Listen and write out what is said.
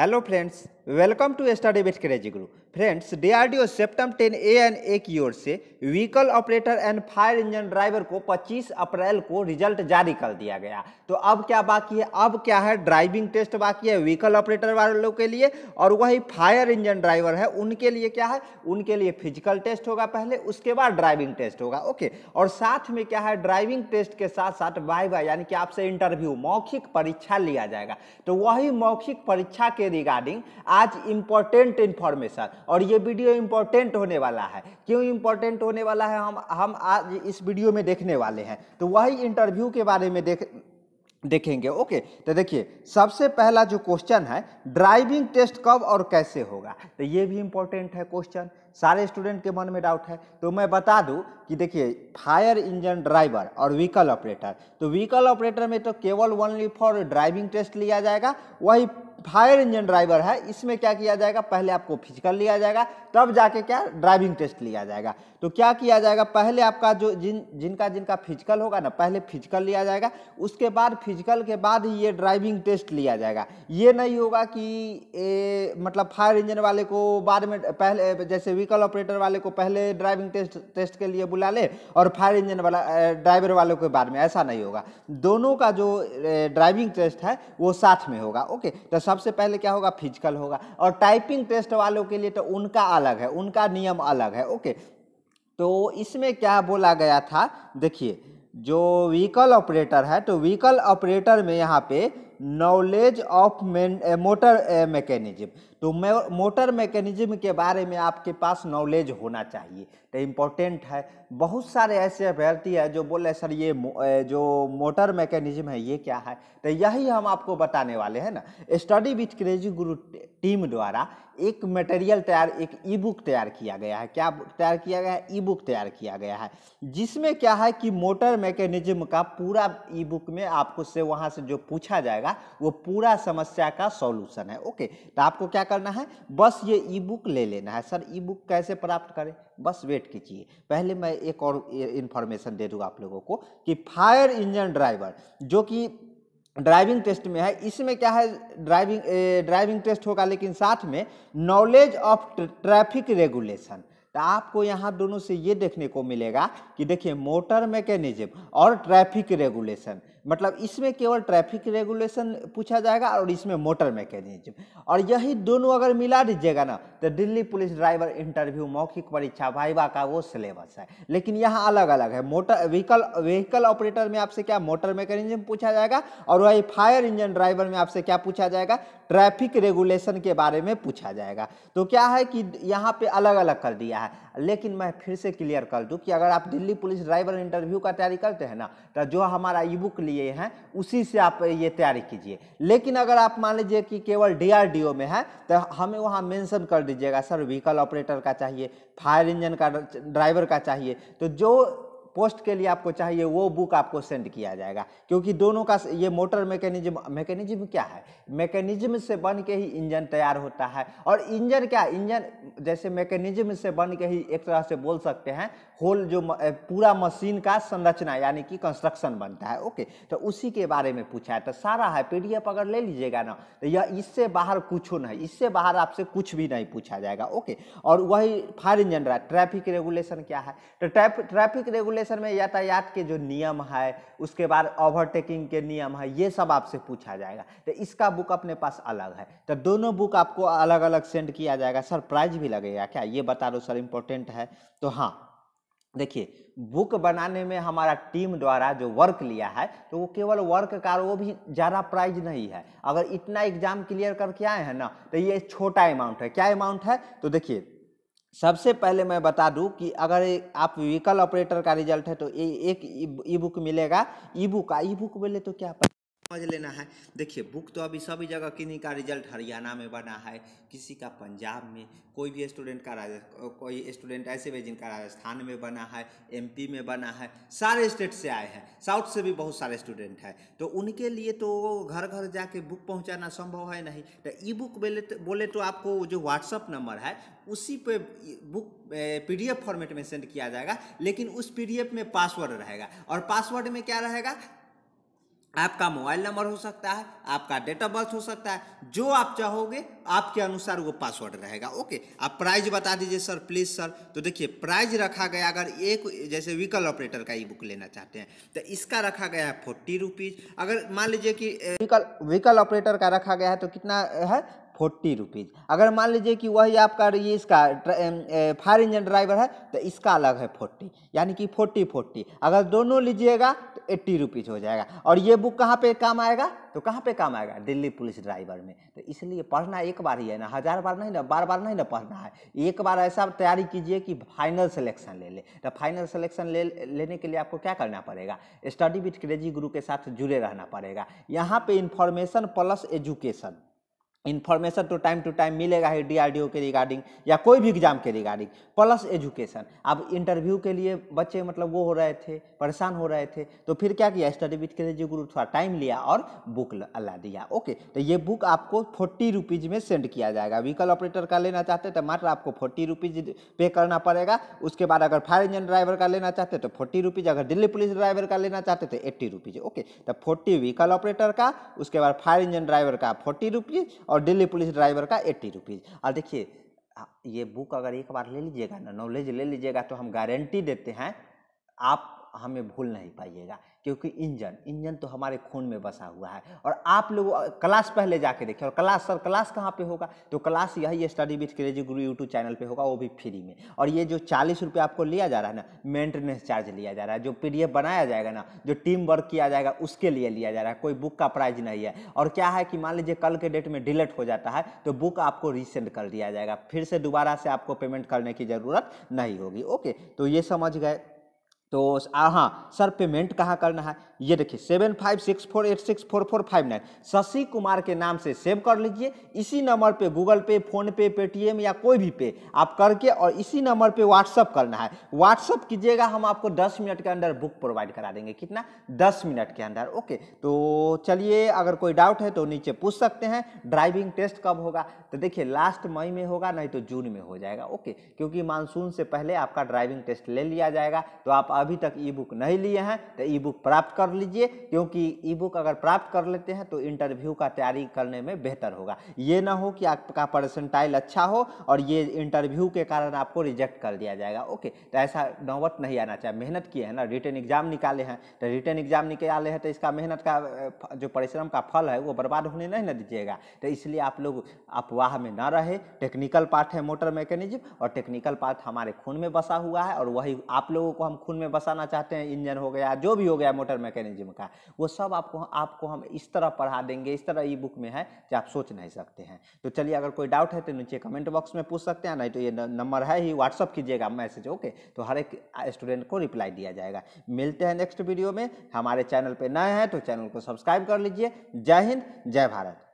hello friends welcome to study with crazy guru friends DRDO CEPTAM ten A N A की ओर से vehicle operator and fire engine driver को 25 अप्रैल को result जारी कर दिया गया तो अब क्या बाकी है अब क्या है ड्राइविंग टेस्ट बाकी है व्हीकल ऑपरेटर वालों के लिए और वही फायर इंजन ड्राइवर है उनके लिए क्या है उनके लिए फिजिकल टेस्ट होगा पहले उसके बाद ड्राइविंग टेस्ट होगा ओके और साथ में क्या है ड्राइविंग टेस्ट के साथ साथ बाय यानी कि आपसे इंटरव्यू मौखिक परीक्षा लिया जाएगा तो वही मौखिक परीक्षा के के रिगार्डिंग आज इम्पोर्टेंट इन्फॉर्मेशन और ये वीडियो इम्पोर्टेंट होने वाला है क्यों इम्पोर्टेंट होने वाला है हम हम आज इस वीडियो में देखने वाले हैं तो वही इंटरव्यू के बारे में देख देखेंगे ओके तो देखिए सबसे पहला जो क्वेश्चन है ड्राइविंग टेस्ट कब और कैसे होगा तो ये भी इम्पोर्टेंट है क्वेश्चन सारे स्टूडेंट के मन में डाउट है तो मैं बता दूं कि देखिए फायर इंजन ड्राइवर और व्हीकल ऑपरेटर तो व्हीकल ऑपरेटर में तो केवल ओनली फॉर ड्राइविंग टेस्ट लिया जाएगा वही फायर इंजन ड्राइवर है इसमें क्या किया जाएगा पहले आपको फिजिकल लिया जाएगा तब जाके क्या ड्राइविंग टेस्ट लिया जाएगा तो क्या किया जाएगा पहले आपका जो जिन जिनका जिनका फिजिकल होगा ना पहले फिजिकल लिया जाएगा उसके बाद फिजिकल के बाद ही ये ड्राइविंग टेस्ट लिया जाएगा ये नहीं होगा कि ए, मतलब फायर इंजन वाले को बाद में पहले जैसे व्हीकल ऑपरेटर वाले को पहले ड्राइविंग टेस्ट टेस्ट के लिए बुला ले और फायर इंजन वाला ड्राइवर वालों के बाद में ऐसा नहीं होगा दोनों का जो ड्राइविंग टेस्ट है वो साथ में होगा ओके तो सबसे पहले क्या होगा फिजिकल होगा और टाइपिंग टेस्ट वालों के लिए तो उनका अलग है उनका नियम अलग है ओके तो इसमें क्या बोला गया था देखिए जो व्हीकल ऑपरेटर है तो व्हीकल ऑपरेटर में यहाँ पे नॉलेज ऑफ मोटर मैकेनिज्म तो मोटर मैकेनिज्म के बारे में आपके पास नॉलेज होना चाहिए तो इम्पोर्टेंट है बहुत सारे ऐसे अभ्यर्थी है जो बोले सर ये जो मोटर मैकेनिज्म है ये क्या है तो यही हम आपको बताने वाले हैं ना study with crazy guru team द्वारा एक मटेरियल तैयार एक ई बुक तैयार किया गया है क्या तैयार किया गया है ई बुक तैयार किया गया है जिसमें क्या है कि मोटर मैकेनिज्म का पूरा ई बुक में आपको से वहाँ से जो पूछा जाएगा वो पूरा समस्या का सॉल्यूशन है ओके तो आपको क्या करना है बस ये ई बुक ले लेना है सर ई बुक कैसे प्राप्त करें बस वेट कीजिए पहले मैं एक और इन्फॉर्मेशन दे दूँ आप लोगों को कि फायर इंजन ड्राइवर जो कि ड्राइविंग टेस्ट में है इसमें क्या है ड्राइविंग ड्राइविंग टेस्ट होगा लेकिन साथ में नॉलेज ऑफ ट्रैफिक रेगुलेशन तो आपको यहाँ दोनों से ये देखने को मिलेगा कि देखिए मोटर मैकेनिज्म और ट्रैफिक रेगुलेशन मतलब इसमें केवल ट्रैफिक रेगुलेशन पूछा जाएगा और इसमें मोटर मैकेनिज्म और यही दोनों अगर मिला दीजिएगा ना तो दिल्ली पुलिस ड्राइवर इंटरव्यू मौखिक परीक्षा वाइवा का वो सिलेबस है लेकिन यहाँ अलग अलग है मोटर व्हीकल व्हीकल ऑपरेटर में आपसे क्या मोटर मैकेनिज्म पूछा जाएगा और वही फायर इंजन ड्राइवर में आपसे क्या पूछा जाएगा ट्रैफिक रेगुलेशन के बारे में पूछा जाएगा तो क्या है कि यहाँ पे अलग अलग कर दिया है लेकिन मैं फिर से क्लियर कर दूँ कि अगर आप दिल्ली पुलिस ड्राइवर इंटरव्यू का तैयारी करते हैं ना तो जो हमारा ई बुक लिए हैं उसी से आप ये तैयारी कीजिए लेकिन अगर आप मान लीजिए कि केवल डीआरडीओ में है तो हमें वहाँ मेंशन कर दीजिएगा सर व्हीकल ऑपरेटर का चाहिए फायर इंजन का ड्राइवर का चाहिए तो जो पोस्ट के लिए आपको चाहिए वो बुक आपको सेंड किया जाएगा क्योंकि दोनों का ये मोटर मैकेनिज्म मैकेनिज्म क्या है मैकेनिज्म से बन के ही इंजन तैयार होता है और इंजन क्या इंजन जैसे मैकेनिज्म से बन के ही एक तरह से बोल सकते हैं होल जो पूरा मशीन का संरचना यानी कि कंस्ट्रक्शन बनता है ओके तो उसी के बारे में पूछा है तो सारा है पी अगर ले लीजिएगा ना तो यह इससे बाहर कुछ नहीं इससे बाहर आपसे कुछ भी नहीं पूछा जाएगा ओके और वही फायर इंजन रहा ट्रैफिक रेगुलेशन क्या है तो ट्रैफिक रेगुलेशन प्लेसर में यातायात के जो नियम है उसके बाद ओवरटेकिंग के नियम है ये सब आपसे पूछा जाएगा तो इसका बुक अपने पास अलग है तो दोनों बुक आपको अलग अलग सेंड किया जाएगा सर प्राइज भी लगेगा क्या ये बता दो सर इम्पोर्टेंट है तो हाँ देखिए बुक बनाने में हमारा टीम द्वारा जो वर्क लिया है तो वो केवल वर्क का वो भी ज़्यादा प्राइज नहीं है अगर इतना एग्जाम क्लियर करके आए हैं ना तो ये छोटा अमाउंट है क्या अमाउंट है तो देखिए सबसे पहले मैं बता दूं कि अगर आप व्हीकल ऑपरेटर का रिजल्ट है तो ए, एक ई e-, बुक मिलेगा ई बुक का ई बुक बोले तो क्या समझ लेना है देखिए बुक तो अभी सभी जगह किन्हीं का रिजल्ट हरियाणा में बना है किसी का पंजाब में कोई भी स्टूडेंट का कोई स्टूडेंट ऐसे भी जिनका राजस्थान में बना है एमपी में बना है सारे स्टेट से आए हैं साउथ से भी बहुत सारे स्टूडेंट हैं तो उनके लिए तो घर घर जाके बुक पहुँचाना संभव है नहीं तो ई बुक बोले तो बोले तो आपको जो व्हाट्सअप नंबर है उसी पे बुक पी फॉर्मेट में सेंड किया जाएगा लेकिन उस पी में पासवर्ड रहेगा और पासवर्ड में क्या रहेगा आपका मोबाइल नंबर हो सकता है आपका डेट ऑफ बर्थ हो सकता है जो आप चाहोगे आपके अनुसार वो पासवर्ड रहेगा ओके आप प्राइज बता दीजिए सर प्लीज़ सर तो देखिए प्राइज रखा गया अगर एक जैसे व्हीकल ऑपरेटर का ई बुक लेना चाहते हैं तो इसका रखा गया है फोर्टी रुपीज़ अगर मान लीजिए कि व्हीकल व्हीकल ऑपरेटर का रखा गया है तो कितना है फोर्टी रुपीज़ अगर मान लीजिए कि वही आपका ये इसका फायर इंजन ड्राइवर है तो इसका अलग है फोर्टी यानी कि फोर्टी फोर्टी अगर दोनों लीजिएगा तो एट्टी रुपीज़ हो जाएगा और ये बुक कहाँ पे काम आएगा तो कहाँ पे काम आएगा दिल्ली पुलिस ड्राइवर में तो इसलिए पढ़ना एक बार ही है ना हज़ार बार नहीं ना बार बार नहीं ना पढ़ना है एक बार ऐसा तैयारी कीजिए कि फाइनल सिलेक्शन ले ले तो फाइनल सिलेक्शन ले लेने के लिए आपको क्या करना पड़ेगा स्टडी विथ क्रेजी गुरु के साथ जुड़े रहना पड़ेगा यहाँ पे इन्फॉर्मेशन प्लस एजुकेशन इन्फॉर्मेशन तो टाइम टू टाइम मिलेगा ही डीआरडीओ के रिगार्डिंग या कोई भी एग्जाम के रिगार्डिंग प्लस एजुकेशन अब इंटरव्यू के लिए बच्चे मतलब वो हो रहे थे परेशान हो रहे थे तो फिर क्या किया स्टडी विथ के जी गुरु थोड़ा टाइम लिया और बुक ला दिया ओके तो ये बुक आपको फोर्टी रुपीज़ में सेंड किया जाएगा व्हीकल ऑपरेटर का लेना चाहते तो मात्र आपको फोर्टी रुपीज़ पे करना पड़ेगा उसके बाद अगर फायर इंजन ड्राइवर का लेना चाहते तो फोर्टी रुपीज़ अगर दिल्ली पुलिस ड्राइवर का लेना चाहते तो एट्टी रुपीज़ ओके तो फोर्टी व्हीकल ऑपरेटर का उसके बाद फायर इंजन ड्राइवर का फोर्टी रुपीज़ और डेली पुलिस ड्राइवर का एट्टी रुपीज़ और देखिए ये बुक अगर एक बार ले लीजिएगा ना नॉलेज ले लीजिएगा तो हम गारंटी देते हैं आप हमें भूल नहीं पाइएगा क्योंकि इंजन इंजन तो हमारे खून में बसा हुआ है और आप लोग क्लास पहले जाके देखिए और क्लास सर क्लास कहाँ पे होगा तो क्लास यही study with crazy guru YouTube channel पे होगा वो भी फ्री में और ये जो चालीस रुपये आपको लिया जा रहा है ना मेंटेनेंस चार्ज लिया जा रहा है जो पी बनाया जाएगा ना जो टीम वर्क किया जाएगा उसके लिए लिया जा रहा है कोई बुक का प्राइज नहीं है और क्या है कि मान लीजिए कल के डेट में डिलेट हो जाता है तो बुक आपको रिसेंड कर दिया जाएगा फिर से दोबारा से आपको पेमेंट करने की ज़रूरत नहीं होगी ओके तो ये समझ गए तो हाँ सर पेमेंट कहाँ करना है ये देखिए seven five six four eight six four four five nine Shashi Kumar के नाम से सेव कर लीजिए इसी नंबर पे गूगल पे फोन पे पेटीएम या कोई भी पे आप करके और इसी नंबर पे व्हाट्सअप करना है व्हाट्सअप कीजिएगा हम आपको दस मिनट के अंदर बुक प्रोवाइड करा देंगे कितना दस मिनट के अंदर ओके तो चलिए अगर कोई डाउट है तो नीचे पूछ सकते हैं ड्राइविंग टेस्ट कब होगा तो देखिए लास्ट मई में होगा नहीं तो जून में हो जाएगा ओके क्योंकि मानसून से पहले आपका ड्राइविंग टेस्ट ले लिया जाएगा तो आप अभी तक ई बुक नहीं लिए हैं तो ई बुक प्राप्त कर लीजिए क्योंकि ई बुक अगर प्राप्त कर लेते हैं तो इंटरव्यू का तैयारी करने में बेहतर होगा ये ना हो कि आपका परसेंटाइल अच्छा हो और ये इंटरव्यू के कारण आपको रिजेक्ट कर दिया जाएगा ओके तो ऐसा नौबत नहीं आना चाहिए मेहनत किए हैं ना रिटर्न एग्जाम निकाले हैं तो रिटर्न एग्जाम निकाले हैं तो इसका मेहनत का जो परिश्रम का फल है वो बर्बाद होने नहीं ना दीजिएगा तो इसलिए आप लोग अफवाह में ना रहे टेक्निकल पार्ट है मोटर मैकेनिज्म और टेक्निकल पार्ट हमारे खून में बसा हुआ है और वही आप लोगों को हम खून में बसाना चाहते हैं इंजन हो गया जो भी हो गया मोटर मैकेनिक मैकेनिज्म का वो सब आपको आपको हम इस तरह पढ़ा देंगे इस तरह ई बुक में है कि आप सोच नहीं सकते हैं तो चलिए अगर कोई डाउट है तो नीचे कमेंट बॉक्स में पूछ सकते हैं नहीं तो ये नंबर है ही व्हाट्सअप कीजिएगा मैसेज ओके तो हर एक स्टूडेंट को रिप्लाई दिया जाएगा मिलते हैं नेक्स्ट वीडियो में हमारे चैनल पर नए हैं तो चैनल को सब्सक्राइब कर लीजिए जय हिंद जय भारत